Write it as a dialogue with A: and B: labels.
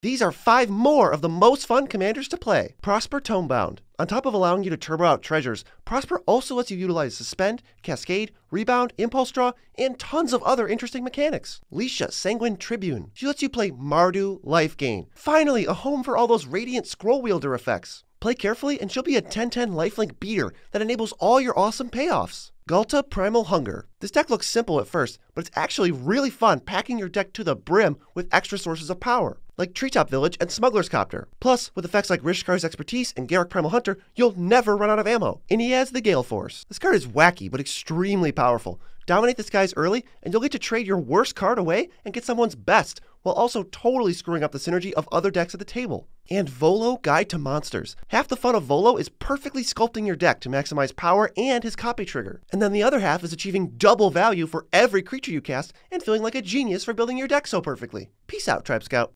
A: These are five more of the most fun commanders to play. Prosper Tomebound. On top of allowing you to turbo out treasures, Prosper also lets you utilize Suspend, Cascade, Rebound, Impulse Draw, and tons of other interesting mechanics. Leisha, Sanguine Tribune. She lets you play Mardu Life Gain. Finally, a home for all those Radiant Scroll Wielder effects. Play carefully and she'll be a 1010 lifelink beater that enables all your awesome payoffs. Gulta Primal Hunger. This deck looks simple at first, but it's actually really fun packing your deck to the brim with extra sources of power, like Treetop Village and Smuggler's Copter. Plus, with effects like Rishkar's Expertise and Garrick Primal Hunter, you'll never run out of ammo. And he has the Gale Force. This card is wacky, but extremely powerful. Dominate the skies early, and you'll get to trade your worst card away and get someone's best, while also totally screwing up the synergy of other decks at the table. And Volo Guide to Monsters. Half the fun of Volo is perfectly sculpting your deck to maximize power and his copy trigger. And then the other half is achieving double value for every creature you cast and feeling like a genius for building your deck so perfectly. Peace out, Tribe Scout.